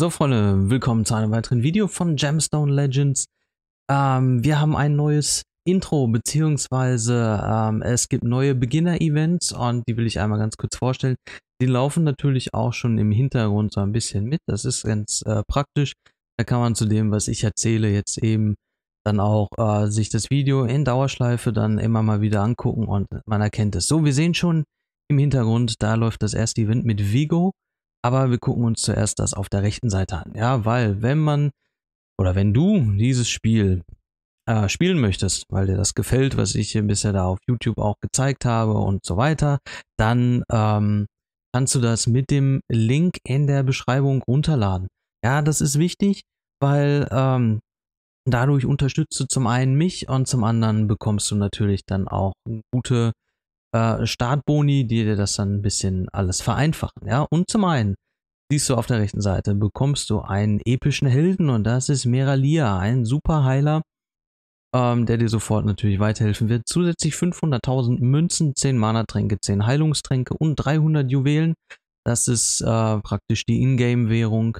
So Freunde, willkommen zu einem weiteren Video von Gemstone Legends. Ähm, wir haben ein neues Intro, beziehungsweise ähm, es gibt neue Beginner-Events und die will ich einmal ganz kurz vorstellen. Die laufen natürlich auch schon im Hintergrund so ein bisschen mit, das ist ganz äh, praktisch. Da kann man zu dem, was ich erzähle, jetzt eben dann auch äh, sich das Video in Dauerschleife dann immer mal wieder angucken und man erkennt es. So, wir sehen schon im Hintergrund, da läuft das erste Event mit Vigo. Aber wir gucken uns zuerst das auf der rechten Seite an. Ja, weil wenn man oder wenn du dieses Spiel äh, spielen möchtest, weil dir das gefällt, was ich hier bisher da auf YouTube auch gezeigt habe und so weiter, dann ähm, kannst du das mit dem Link in der Beschreibung runterladen. Ja, das ist wichtig, weil ähm, dadurch unterstützt du zum einen mich und zum anderen bekommst du natürlich dann auch gute äh, Startboni, die dir das dann ein bisschen alles vereinfachen. Ja? Und zum einen siehst du auf der rechten Seite, bekommst du einen epischen Helden und das ist Meralia, ein Superheiler, ähm, der dir sofort natürlich weiterhelfen wird. Zusätzlich 500.000 Münzen, 10 Mana-Tränke, 10 Heilungstränke und 300 Juwelen. Das ist äh, praktisch die Ingame-Währung.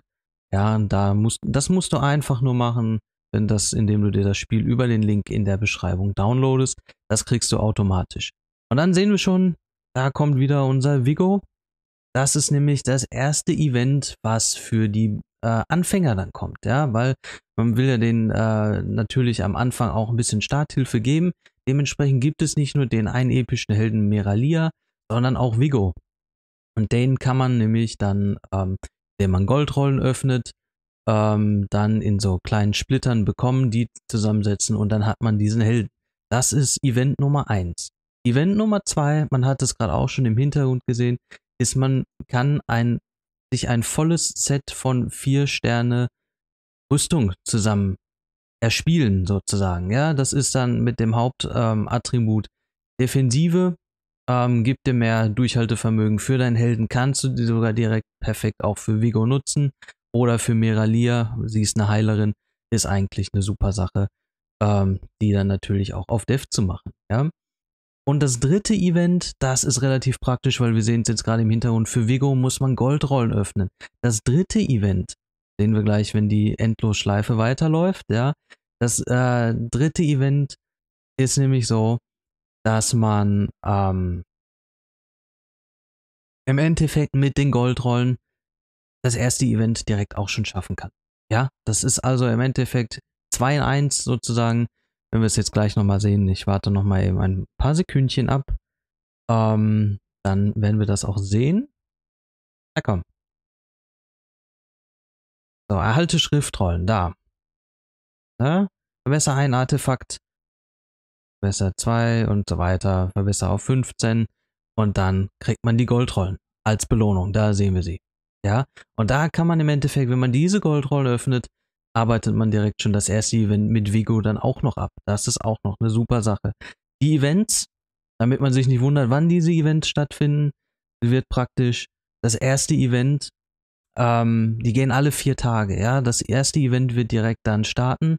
Ja, und da musst, das musst du einfach nur machen, wenn das, indem du dir das Spiel über den Link in der Beschreibung downloadest. Das kriegst du automatisch. Und dann sehen wir schon, da kommt wieder unser Vigo. Das ist nämlich das erste Event, was für die äh, Anfänger dann kommt, ja, weil man will ja den äh, natürlich am Anfang auch ein bisschen Starthilfe geben. Dementsprechend gibt es nicht nur den einen epischen Helden Meralia, sondern auch Vigo. Und den kann man nämlich dann, ähm, indem man Goldrollen öffnet, ähm, dann in so kleinen Splittern bekommen, die zusammensetzen und dann hat man diesen Helden. Das ist Event Nummer eins. Event Nummer zwei, man hat es gerade auch schon im Hintergrund gesehen, ist, man kann ein, sich ein volles Set von vier Sterne Rüstung zusammen erspielen, sozusagen. Ja, das ist dann mit dem Hauptattribut ähm, Defensive, ähm, gibt dir mehr Durchhaltevermögen für deinen Helden, kannst du die sogar direkt perfekt auch für Vigo nutzen oder für Meralia, sie ist eine Heilerin, ist eigentlich eine super Sache, ähm, die dann natürlich auch auf Dev zu machen. Ja? Und das dritte Event, das ist relativ praktisch, weil wir sehen es jetzt gerade im Hintergrund, für Vigo muss man Goldrollen öffnen. Das dritte Event, sehen wir gleich, wenn die Endlosschleife weiterläuft, ja. Das äh, dritte Event ist nämlich so, dass man ähm, im Endeffekt mit den Goldrollen das erste Event direkt auch schon schaffen kann. Ja, das ist also im Endeffekt 2 in 1 sozusagen wenn wir es jetzt gleich nochmal sehen. Ich warte nochmal eben ein paar Sekündchen ab. Ähm, dann werden wir das auch sehen. Na komm. So, erhalte Schriftrollen, da. Ja? Ne? Verbesser ein Artefakt. Verbesser 2 und so weiter. Verbesser auf 15. Und dann kriegt man die Goldrollen als Belohnung. Da sehen wir sie. Ja, und da kann man im Endeffekt, wenn man diese Goldrollen öffnet, arbeitet man direkt schon das erste Event mit Vigo dann auch noch ab. Das ist auch noch eine super Sache. Die Events, damit man sich nicht wundert, wann diese Events stattfinden, wird praktisch das erste Event, ähm, die gehen alle vier Tage, ja. Das erste Event wird direkt dann starten.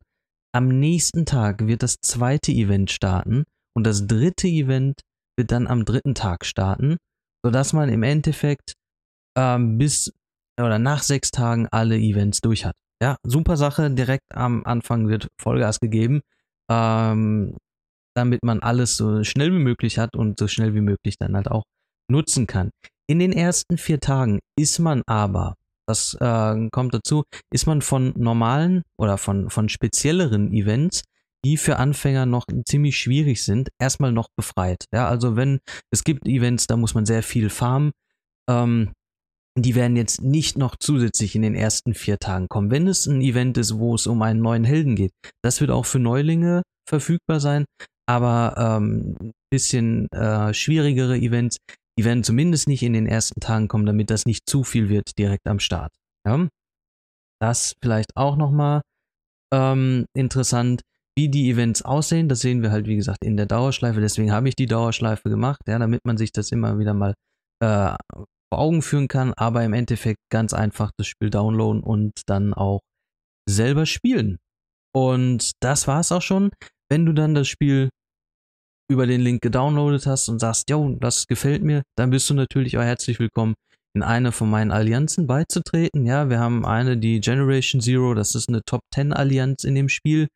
Am nächsten Tag wird das zweite Event starten und das dritte Event wird dann am dritten Tag starten, sodass man im Endeffekt ähm, bis oder nach sechs Tagen alle Events durch hat. Ja, super Sache. Direkt am Anfang wird Vollgas gegeben, ähm, damit man alles so schnell wie möglich hat und so schnell wie möglich dann halt auch nutzen kann. In den ersten vier Tagen ist man aber, das äh, kommt dazu, ist man von normalen oder von, von spezielleren Events die für Anfänger noch ziemlich schwierig sind, erstmal noch befreit. Ja, also wenn es gibt Events, da muss man sehr viel farmen. Ähm, die werden jetzt nicht noch zusätzlich in den ersten vier Tagen kommen. Wenn es ein Event ist, wo es um einen neuen Helden geht, das wird auch für Neulinge verfügbar sein, aber ein ähm, bisschen äh, schwierigere Events, die werden zumindest nicht in den ersten Tagen kommen, damit das nicht zu viel wird direkt am Start. Ja? Das vielleicht auch nochmal ähm, interessant, wie die Events aussehen. Das sehen wir halt, wie gesagt, in der Dauerschleife. Deswegen habe ich die Dauerschleife gemacht, ja, damit man sich das immer wieder mal äh, vor Augen führen kann, aber im Endeffekt ganz einfach das Spiel downloaden und dann auch selber spielen. Und das war es auch schon. Wenn du dann das Spiel über den Link gedownloadet hast und sagst, jo, das gefällt mir, dann bist du natürlich auch herzlich willkommen, in eine von meinen Allianzen beizutreten. Ja, wir haben eine, die Generation Zero, das ist eine Top 10 Allianz in dem Spiel.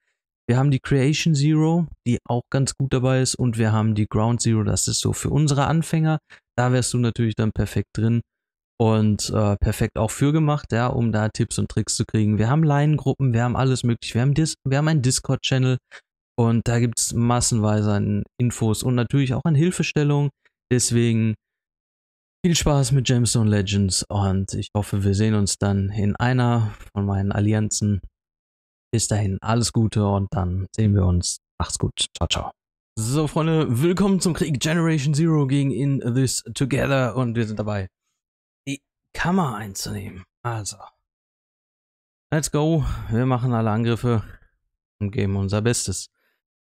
Wir haben die Creation Zero, die auch ganz gut dabei ist, und wir haben die Ground Zero, das ist so für unsere Anfänger. Da wärst du natürlich dann perfekt drin und äh, perfekt auch für gemacht, ja, um da Tipps und Tricks zu kriegen. Wir haben Leinengruppen, wir haben alles möglich, wir haben, Dis wir haben einen Discord-Channel und da gibt es massenweise an Infos und natürlich auch an Hilfestellung. Deswegen viel Spaß mit Gemstone Legends und ich hoffe, wir sehen uns dann in einer von meinen Allianzen. Bis dahin alles Gute und dann sehen wir uns. Macht's gut. Ciao, ciao. So, Freunde, willkommen zum Krieg Generation Zero gegen In This Together und wir sind dabei, die Kammer einzunehmen. Also, let's go. Wir machen alle Angriffe und geben unser Bestes.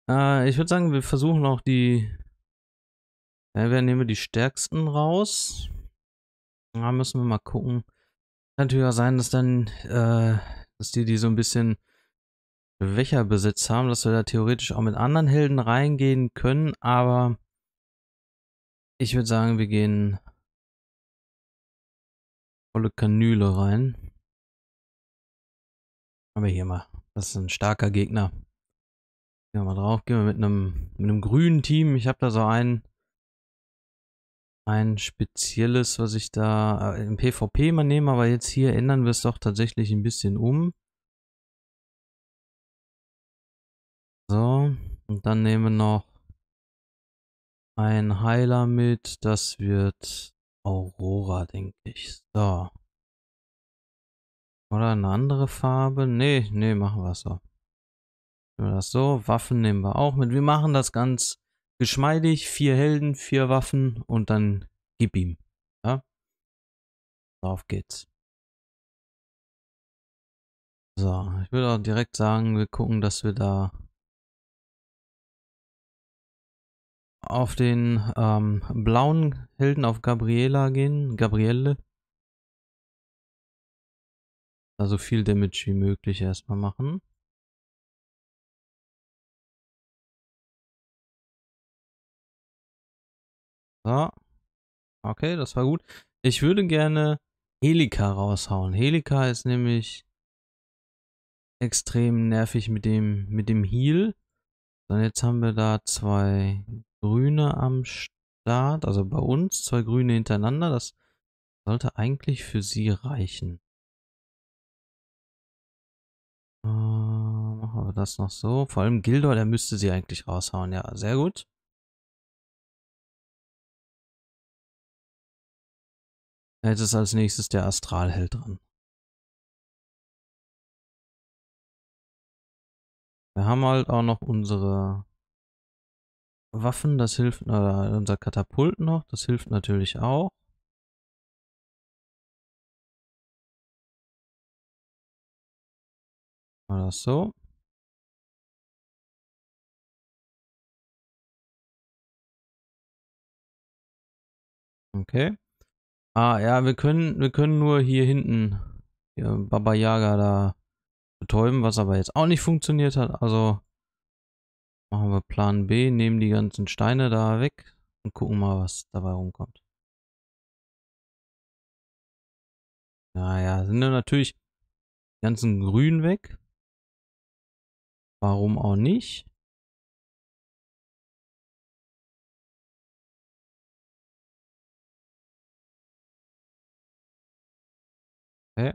Äh, ich würde sagen, wir versuchen auch die... Ja, wir nehmen die stärksten raus. Da müssen wir mal gucken. Kann natürlich auch sein, dass dann, äh, dass die, die so ein bisschen Wächerbesitz haben, dass wir da theoretisch auch mit anderen Helden reingehen können, aber ich würde sagen, wir gehen volle Kanüle rein. Aber hier mal, das ist ein starker Gegner. Gehen wir mal drauf, gehen wir mit einem, mit einem grünen Team. Ich habe da so einen ein spezielles, was ich da äh, im PvP mal nehme, aber jetzt hier ändern wir es doch tatsächlich ein bisschen um. Und dann nehmen wir noch ein Heiler mit. Das wird Aurora, denke ich. So. Oder eine andere Farbe? Nee, nee, machen wir es so. Nehmen wir das so. Waffen nehmen wir auch mit. Wir machen das ganz geschmeidig. Vier Helden, vier Waffen und dann gib ihm. Ja? Auf geht's. So, ich würde auch direkt sagen, wir gucken, dass wir da auf den ähm, blauen Helden auf Gabriela gehen. Gabrielle. Also viel Damage wie möglich erstmal machen. So. Okay, das war gut. Ich würde gerne Helika raushauen. Helika ist nämlich extrem nervig mit dem, mit dem Heal. Dann jetzt haben wir da zwei Grüne am Start, also bei uns zwei Grüne hintereinander. Das sollte eigentlich für sie reichen. Äh, machen wir das noch so. Vor allem Gildor, der müsste sie eigentlich raushauen. Ja, sehr gut. Jetzt ist als nächstes der Astralheld dran. Wir haben halt auch noch unsere Waffen, das hilft, äh, unser Katapult noch, das hilft natürlich auch. Mal das so. Okay. Ah, ja, wir können, wir können nur hier hinten hier Baba Yaga da betäuben, was aber jetzt auch nicht funktioniert hat. Also Machen wir Plan B, nehmen die ganzen Steine da weg und gucken mal, was dabei rumkommt. Naja, sind dann natürlich die ganzen Grün weg. Warum auch nicht? Okay.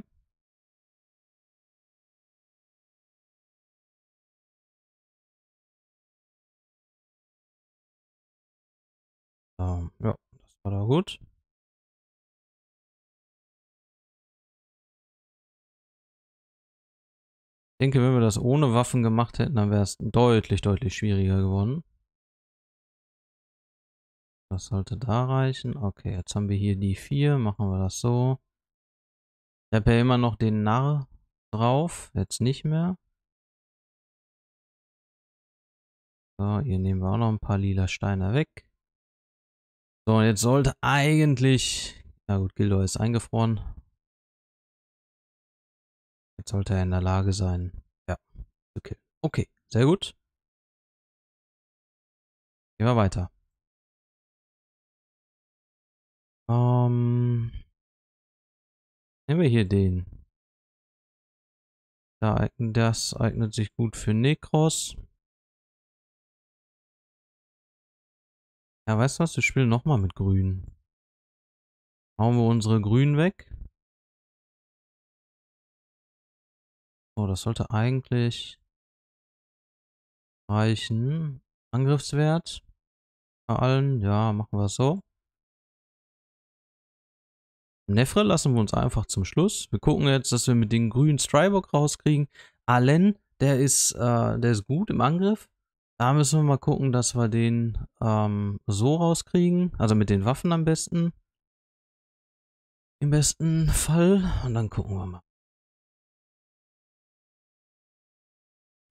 So, ähm, ja, das war da gut. Ich denke, wenn wir das ohne Waffen gemacht hätten, dann wäre es deutlich, deutlich schwieriger geworden. Das sollte da reichen. Okay, jetzt haben wir hier die vier. Machen wir das so. Ich habe ja immer noch den Narr drauf. Jetzt nicht mehr. So, hier nehmen wir auch noch ein paar lila Steine weg. So, und jetzt sollte eigentlich... Na gut, Gildo ist eingefroren. Jetzt sollte er in der Lage sein, ja, zu Okay, sehr gut. Gehen wir weiter. Ähm, nehmen wir hier den. das eignet sich gut für Necros. Ja, weißt du was? Wir spielen nochmal mit Grün. Hauen wir unsere Grün weg. So, das sollte eigentlich reichen. Angriffswert bei allen. Ja, machen wir es so. Nefre lassen wir uns einfach zum Schluss. Wir gucken jetzt, dass wir mit den grünen Strybok rauskriegen. Allen, der ist, äh, der ist gut im Angriff. Da müssen wir mal gucken, dass wir den ähm, so rauskriegen. Also mit den Waffen am besten. Im besten Fall. Und dann gucken wir mal.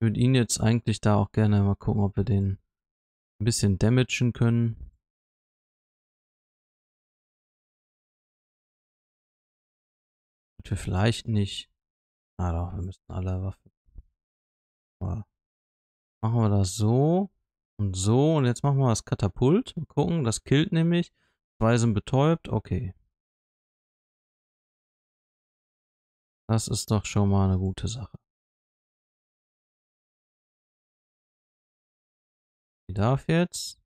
Ich würde ihn jetzt eigentlich da auch gerne mal gucken, ob wir den ein bisschen damagen können. vielleicht nicht. Ah doch, wir müssen alle Waffen. Aber Machen wir das so und so. Und jetzt machen wir das Katapult. Mal gucken, das killt nämlich. Zwei sind betäubt. Okay. Das ist doch schon mal eine gute Sache. Die darf jetzt.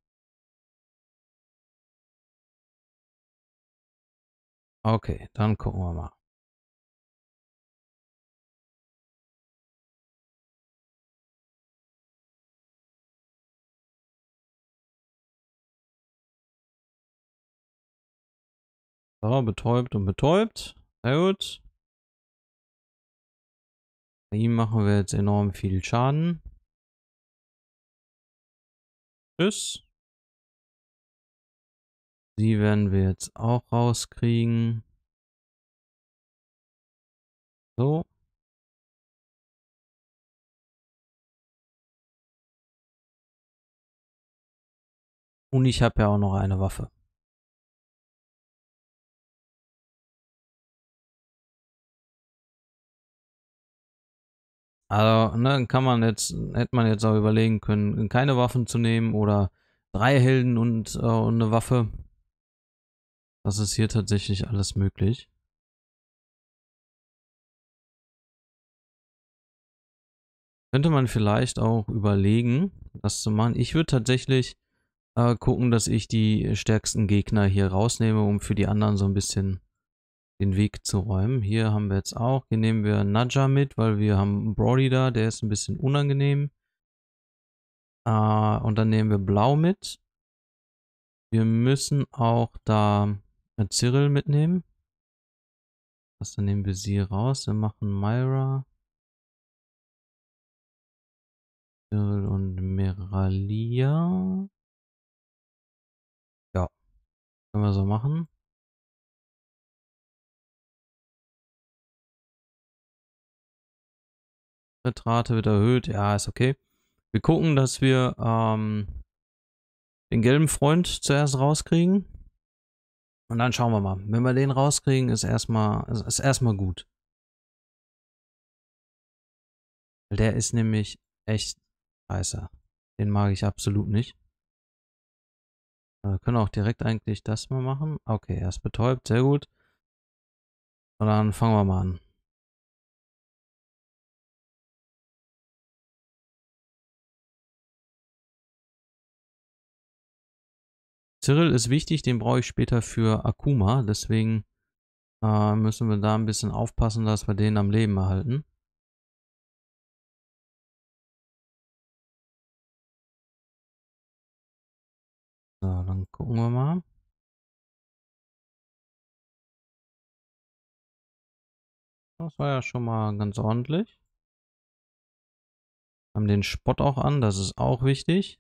Okay, dann gucken wir mal. So, betäubt und betäubt. Sehr gut. Ihm machen wir jetzt enorm viel Schaden. Tschüss. Sie werden wir jetzt auch rauskriegen. So. Und ich habe ja auch noch eine Waffe. Also, ne, kann man jetzt, hätte man jetzt auch überlegen können, keine Waffen zu nehmen oder drei Helden und, äh, und eine Waffe. Das ist hier tatsächlich alles möglich. Könnte man vielleicht auch überlegen, das zu machen. Ich würde tatsächlich äh, gucken, dass ich die stärksten Gegner hier rausnehme, um für die anderen so ein bisschen den Weg zu räumen. Hier haben wir jetzt auch, hier nehmen wir Nadja mit, weil wir haben Brody da, der ist ein bisschen unangenehm. Äh, und dann nehmen wir Blau mit. Wir müssen auch da äh, Cyril mitnehmen. Was, dann nehmen wir sie raus. Wir machen Myra. Cyril und Meralia. Ja. Können wir so machen. Rate wird erhöht. Ja, ist okay. Wir gucken, dass wir ähm, den gelben Freund zuerst rauskriegen. Und dann schauen wir mal. Wenn wir den rauskriegen, ist erstmal, ist erstmal gut. Der ist nämlich echt heißer. Den mag ich absolut nicht. Wir können auch direkt eigentlich das mal machen. Okay, er ist betäubt, sehr gut. Und dann fangen wir mal an. Cyril ist wichtig, den brauche ich später für Akuma, deswegen äh, müssen wir da ein bisschen aufpassen, dass wir den am Leben erhalten. So, dann gucken wir mal. Das war ja schon mal ganz ordentlich. Haben den Spott auch an, das ist auch wichtig.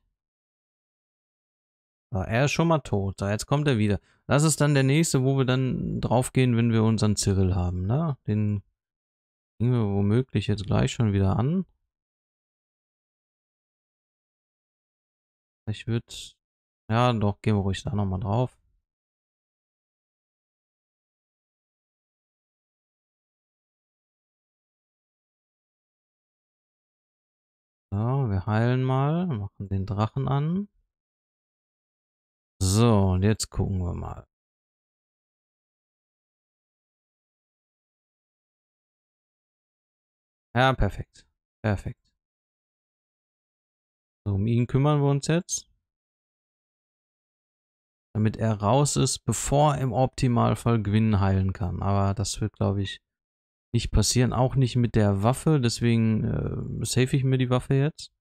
Ah, er ist schon mal tot. Da, ah, jetzt kommt er wieder. Das ist dann der nächste, wo wir dann draufgehen, wenn wir unseren Cyril haben. Ne? Den kriegen wir womöglich jetzt gleich schon wieder an. Ich würde... Ja, doch, gehen wir ruhig da nochmal drauf. So, wir heilen mal, machen den Drachen an. So, und jetzt gucken wir mal. Ja, perfekt. Perfekt. So, um ihn kümmern wir uns jetzt. Damit er raus ist, bevor er im Optimalfall Gwyn heilen kann. Aber das wird, glaube ich, nicht passieren. Auch nicht mit der Waffe. Deswegen äh, save ich mir die Waffe jetzt.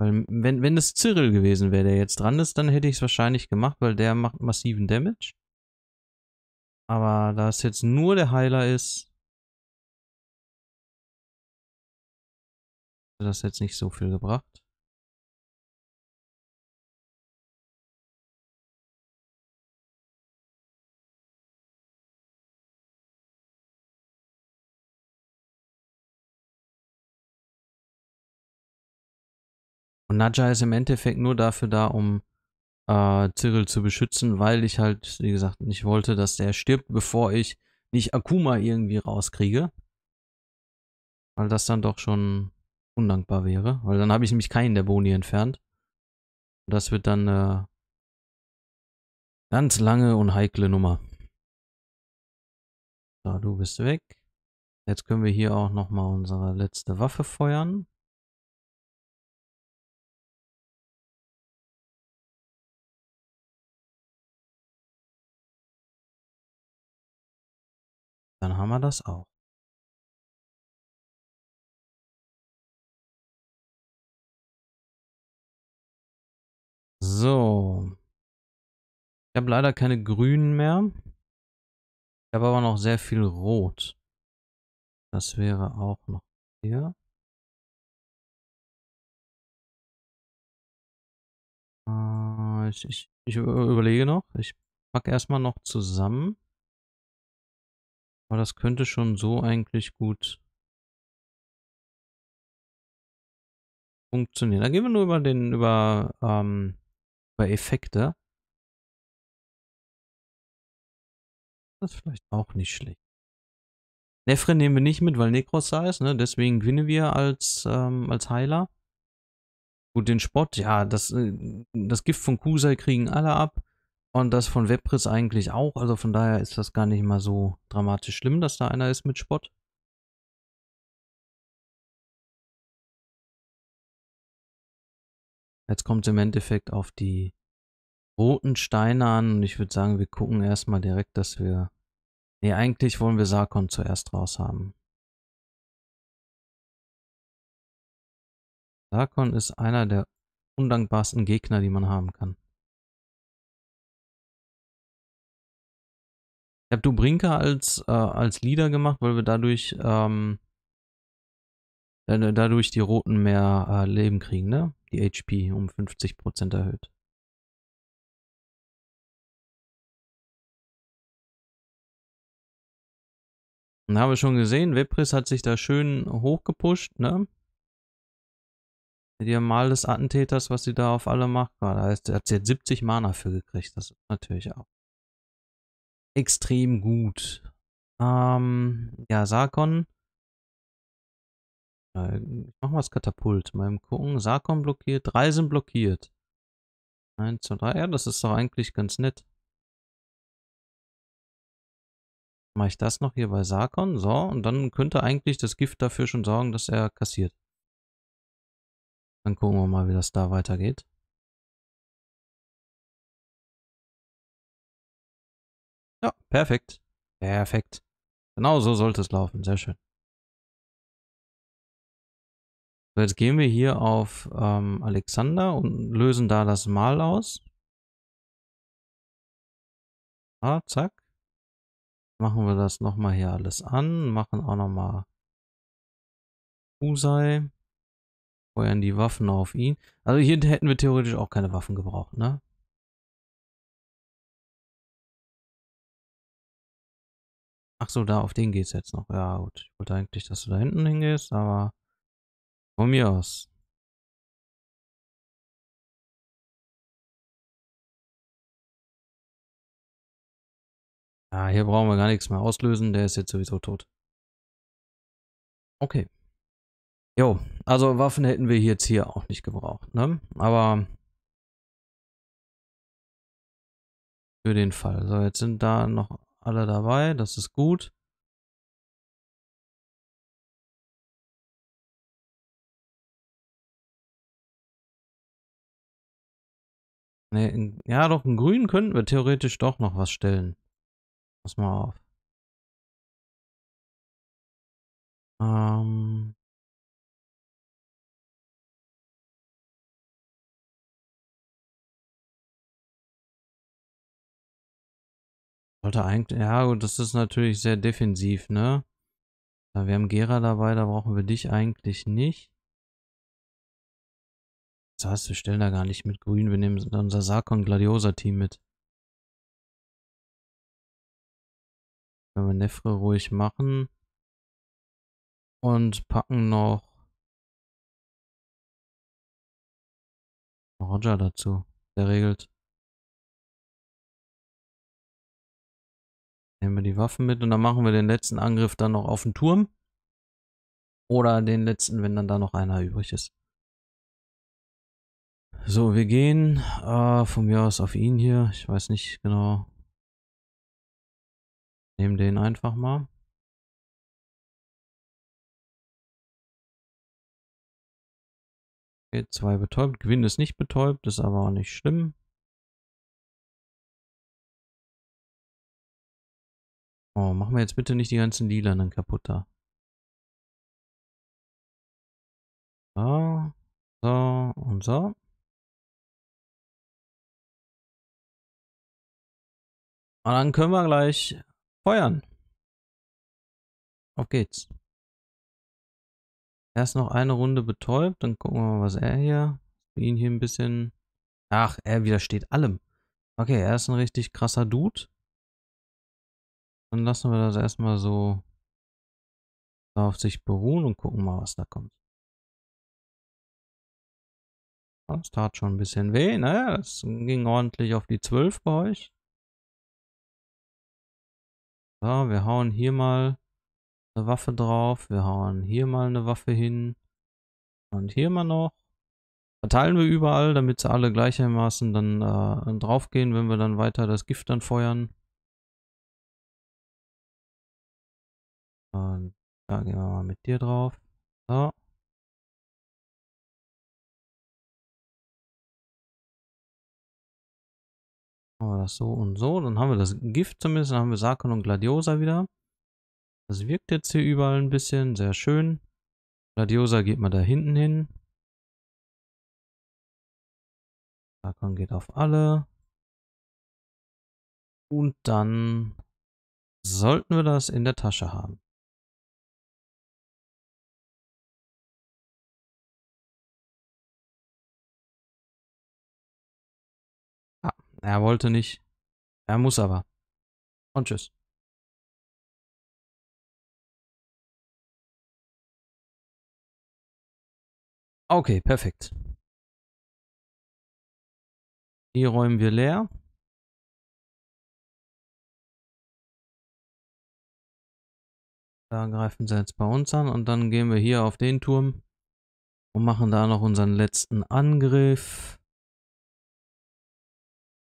Weil wenn, wenn es Cyril gewesen wäre, der jetzt dran ist, dann hätte ich es wahrscheinlich gemacht, weil der macht massiven Damage. Aber da es jetzt nur der Heiler ist, hat das jetzt nicht so viel gebracht. Naja ist im Endeffekt nur dafür da, um äh, Cyril zu beschützen, weil ich halt, wie gesagt, nicht wollte, dass der stirbt, bevor ich nicht Akuma irgendwie rauskriege. Weil das dann doch schon undankbar wäre. Weil dann habe ich nämlich keinen der Boni entfernt. Das wird dann eine äh, ganz lange und heikle Nummer. So, du bist weg. Jetzt können wir hier auch nochmal unsere letzte Waffe feuern. Dann haben wir das auch. So. Ich habe leider keine grünen mehr. Ich habe aber noch sehr viel rot. Das wäre auch noch hier. Äh, ich, ich, ich äh, überlege noch. Ich packe erstmal noch zusammen. Aber das könnte schon so eigentlich gut funktionieren. Dann gehen wir nur über den, über, ähm, über Effekte. Das ist vielleicht auch nicht schlecht. Nefre nehmen wir nicht mit, weil Necros da ist, ne? Deswegen gewinnen wir als, ähm, als Heiler. Gut, den Spott, ja, das, äh, das Gift von Kusai kriegen alle ab. Und das von Webris eigentlich auch. Also von daher ist das gar nicht mal so dramatisch schlimm, dass da einer ist mit Spott. Jetzt kommt es im Endeffekt auf die roten Steine an. Und ich würde sagen, wir gucken erstmal direkt, dass wir... Ne, eigentlich wollen wir Sarkon zuerst raus haben. Sarkon ist einer der undankbarsten Gegner, die man haben kann. Ich habe Dubrinka als, äh, als Leader gemacht, weil wir dadurch, ähm, äh, dadurch die Roten mehr äh, Leben kriegen, ne? Die HP um 50% erhöht. Und haben wir schon gesehen, Webris hat sich da schön hochgepusht, ne? Mit ihrem Mal des Attentäters, was sie da auf alle macht, da hat sie jetzt 70 Mana für gekriegt. Das ist natürlich auch extrem gut. Ähm, ja, Sarkon. Äh, ich mach mal das Katapult. Mal gucken. Sarkon blockiert. Drei sind blockiert. Eins, zwei, drei. Ja, das ist doch eigentlich ganz nett. Mache ich das noch hier bei Sarkon. So, und dann könnte eigentlich das Gift dafür schon sorgen, dass er kassiert. Dann gucken wir mal, wie das da weitergeht. Ja, perfekt. Perfekt. Genau so sollte es laufen. Sehr schön. So, jetzt gehen wir hier auf ähm, Alexander und lösen da das Mal aus. Ah, zack. Machen wir das nochmal hier alles an. Machen auch nochmal Usai. Feuern die Waffen auf ihn. Also hier hätten wir theoretisch auch keine Waffen gebraucht, ne? Ach so, da auf den geht's jetzt noch. Ja, gut. Ich wollte eigentlich, dass du da hinten hingehst, aber von mir aus. Ja, hier brauchen wir gar nichts mehr auslösen. Der ist jetzt sowieso tot. Okay. Jo, also Waffen hätten wir jetzt hier auch nicht gebraucht, ne? Aber für den Fall. So, jetzt sind da noch alle dabei, das ist gut. Nee, ja doch, in grün könnten wir theoretisch doch noch was stellen. Pass mal auf. Ähm, Sollte eigentlich... Ja, gut, das ist natürlich sehr defensiv, ne? Ja, wir haben Gera dabei, da brauchen wir dich eigentlich nicht. Das heißt, wir stellen da gar nicht mit Grün, wir nehmen unser Sarkon Gladiosa Team mit. Können wir Nefre ruhig machen. Und packen noch Roger dazu. Der regelt. Nehmen wir die Waffen mit und dann machen wir den letzten Angriff dann noch auf den Turm. Oder den letzten, wenn dann da noch einer übrig ist. So, wir gehen äh, von mir aus auf ihn hier. Ich weiß nicht genau. Nehmen den einfach mal. Okay, zwei betäubt. Gewinn ist nicht betäubt, ist aber auch nicht schlimm. Oh, machen wir jetzt bitte nicht die ganzen Lilanen kaputt da. So, so und so. Und dann können wir gleich feuern. Auf geht's. Erst noch eine Runde betäubt, dann gucken wir mal, was er hier. Ihn hier ein bisschen. Ach, er widersteht allem. Okay, er ist ein richtig krasser Dude. Dann lassen wir das erstmal so auf sich beruhen und gucken mal, was da kommt. Das tat schon ein bisschen weh, naja, ne? das ging ordentlich auf die 12 bei euch. So, wir hauen hier mal eine Waffe drauf, wir hauen hier mal eine Waffe hin und hier mal noch. Verteilen wir überall, damit sie alle gleichermaßen dann äh, draufgehen, wenn wir dann weiter das Gift dann feuern. Und da gehen wir mal mit dir drauf. So. Machen wir das so und so. Dann haben wir das Gift zumindest. Dann haben wir Sarkon und Gladiosa wieder. Das wirkt jetzt hier überall ein bisschen. Sehr schön. Gladiosa geht mal da hinten hin. Sarkon geht auf alle. Und dann sollten wir das in der Tasche haben. Er wollte nicht. Er muss aber. Und tschüss. Okay, perfekt. Die räumen wir leer. Da greifen sie jetzt bei uns an und dann gehen wir hier auf den Turm und machen da noch unseren letzten Angriff.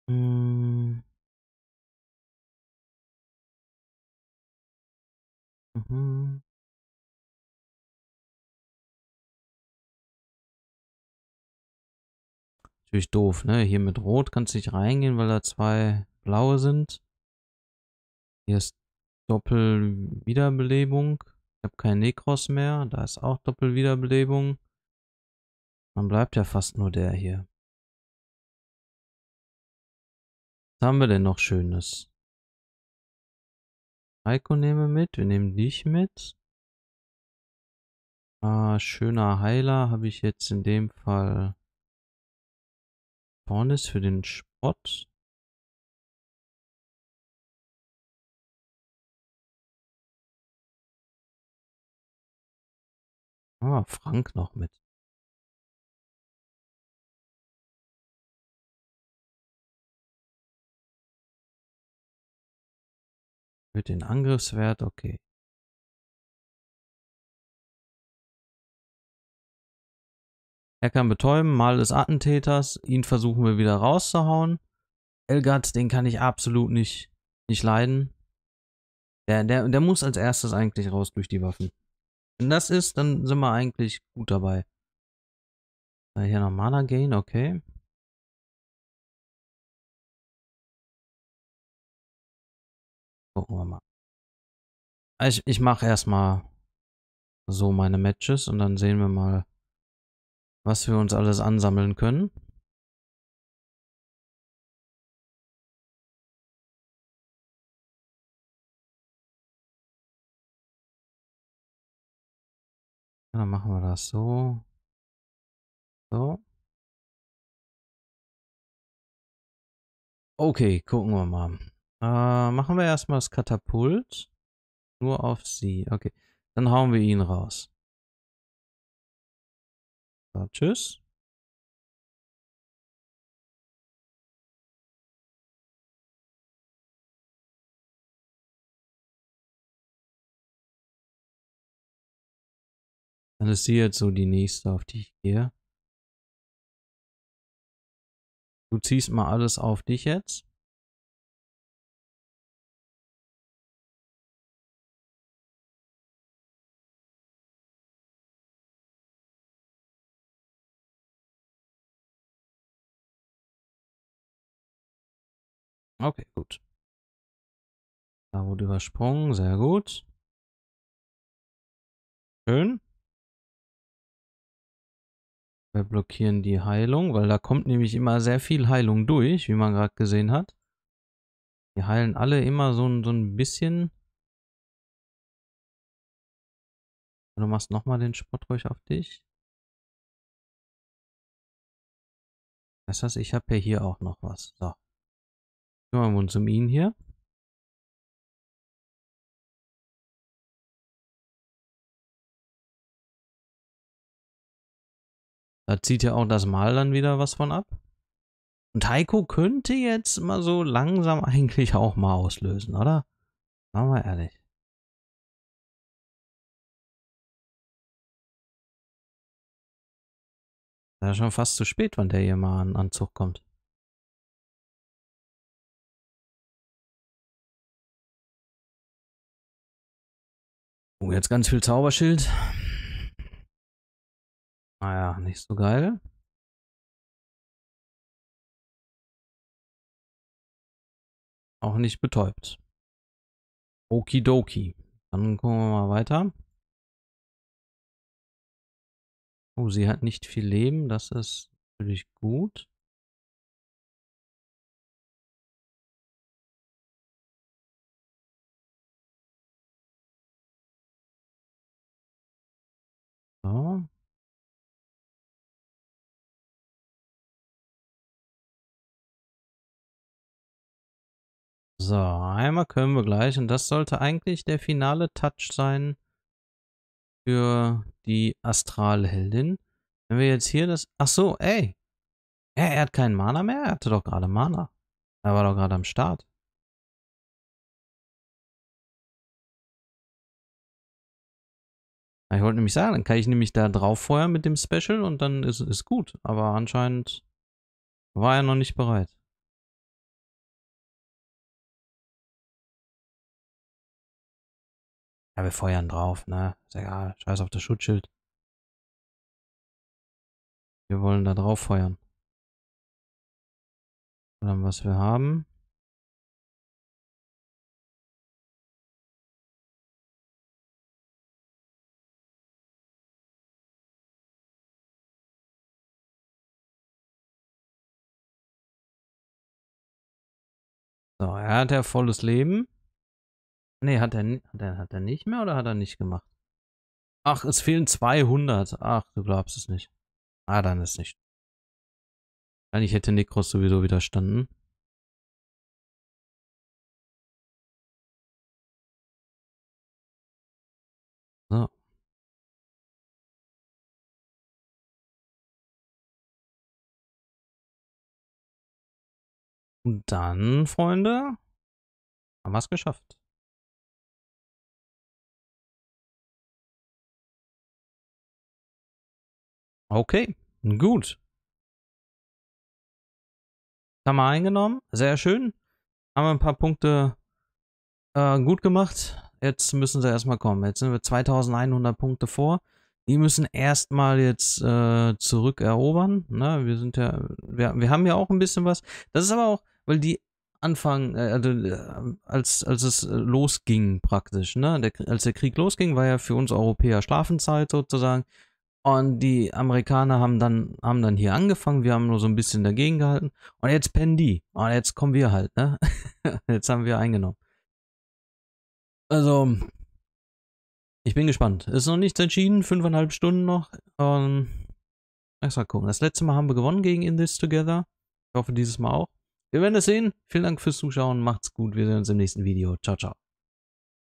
Hm. Mhm. Natürlich doof, ne? Hier mit Rot kannst du nicht reingehen, weil da zwei blaue sind. Hier ist Doppelwiederbelebung. Ich habe kein Necros mehr. Da ist auch Doppelwiederbelebung. Dann bleibt ja fast nur der hier. Was haben wir denn noch Schönes? Heiko nehmen wir mit, wir nehmen dich mit. Ah, schöner Heiler habe ich jetzt in dem Fall Vorne ist für den Spott. Ah, Frank noch mit. Erhöht den Angriffswert, okay. Er kann betäuben, Mal des Attentäters. Ihn versuchen wir wieder rauszuhauen. Elgat, den kann ich absolut nicht, nicht leiden. Der, der, der muss als erstes eigentlich raus durch die Waffen. Wenn das ist, dann sind wir eigentlich gut dabei. Äh, hier noch Mana Gain, okay. Gucken wir mal. Ich, ich mache erstmal so meine Matches und dann sehen wir mal, was wir uns alles ansammeln können. Dann machen wir das so. So. Okay, gucken wir mal. Äh, machen wir erstmal das Katapult. Nur auf sie. Okay. Dann hauen wir ihn raus. So, tschüss. Dann ist sie jetzt so die nächste, auf die ich gehe. Du ziehst mal alles auf dich jetzt. Okay, gut. Da wurde übersprungen, sehr gut. Schön. Wir blockieren die Heilung, weil da kommt nämlich immer sehr viel Heilung durch, wie man gerade gesehen hat. Die heilen alle immer so, so ein bisschen. du machst nochmal den Spott ruhig auf dich. Das heißt, ich habe ja hier auch noch was. So. Kümmern wir uns um ihn hier. Da zieht ja auch das Mal dann wieder was von ab. Und Heiko könnte jetzt mal so langsam eigentlich auch mal auslösen, oder? Sagen wir ehrlich. Das ist schon fast zu spät, wann der hier mal an Anzug kommt. Oh, jetzt ganz viel Zauberschild. Naja, ah nicht so geil. Auch nicht betäubt. Okidoki. Dann gucken wir mal weiter. Oh, sie hat nicht viel Leben. Das ist natürlich gut. So. So, einmal können wir gleich. Und das sollte eigentlich der finale Touch sein für die Astralheldin. Wenn wir jetzt hier das... Ach so, ey. Ja, er hat keinen Mana mehr. Er hatte doch gerade Mana. Er war doch gerade am Start. Ich wollte nämlich sagen, dann kann ich nämlich da drauf feuern mit dem Special und dann ist es gut. Aber anscheinend war er noch nicht bereit. Ja, wir feuern drauf, ne? Ist egal. Scheiß auf das Schutzschild. Wir wollen da drauf feuern. Dann was wir haben. So, er hat ja volles Leben. Ne, hat er, hat, er, hat er nicht mehr oder hat er nicht gemacht? Ach, es fehlen 200. Ach, du glaubst es nicht. Ah, dann ist nicht. Eigentlich hätte Nekros sowieso widerstanden. Und dann, Freunde, haben wir es geschafft. Okay, gut. haben wir eingenommen. Sehr schön. Haben wir ein paar Punkte äh, gut gemacht. Jetzt müssen sie erstmal kommen. Jetzt sind wir 2100 Punkte vor. Die müssen erstmal jetzt äh, zurückerobern. Ne? Wir sind ja, wir, wir haben ja auch ein bisschen was. Das ist aber auch, weil die Anfang, äh, also äh, als, als es äh, losging praktisch, ne? Der, als der Krieg losging, war ja für uns Europäer Schlafenzeit sozusagen. Und die Amerikaner haben dann, haben dann hier angefangen, wir haben nur so ein bisschen dagegen gehalten. Und jetzt pennen die. Und jetzt kommen wir halt, ne? jetzt haben wir eingenommen. Also, ich bin gespannt. Ist noch nichts entschieden, fünfeinhalb Stunden noch. Ähm, extra gucken. Das letzte Mal haben wir gewonnen gegen In This Together. Ich hoffe, dieses Mal auch. Wir werden es sehen. Vielen Dank fürs Zuschauen. Macht's gut. Wir sehen uns im nächsten Video. Ciao, ciao.